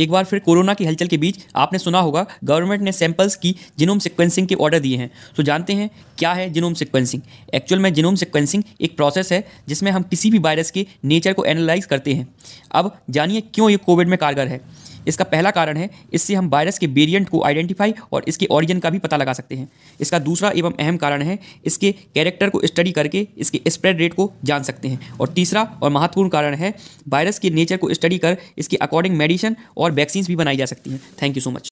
एक बार फिर कोरोना की हलचल के बीच आपने सुना होगा गवर्नमेंट ने सैंपल्स की जिनोम सिक्वेंसिंग के ऑर्डर दिए हैं तो जानते हैं क्या है जिनोम सिक्वेंसिंग एक्चुअल में जिनोम सिक्वेंसिंग एक प्रोसेस है जिसमें हम किसी भी वायरस के नेचर को एनालाइज करते हैं अब जानिए क्यों ये कोविड में कारगर है इसका पहला कारण है इससे हम वायरस के वेरिएंट को आइडेंटिफाई और इसके ऑरिजिन का भी पता लगा सकते हैं इसका दूसरा एवं अहम कारण है इसके कैरेक्टर को स्टडी करके इसके स्प्रेड रेट को जान सकते हैं और तीसरा और महत्वपूर्ण कारण है वायरस के नेचर को स्टडी कर इसके अकॉर्डिंग मेडिसिन और वैक्सीन्स भी बनाई जा सकती हैं थैंक यू सो मच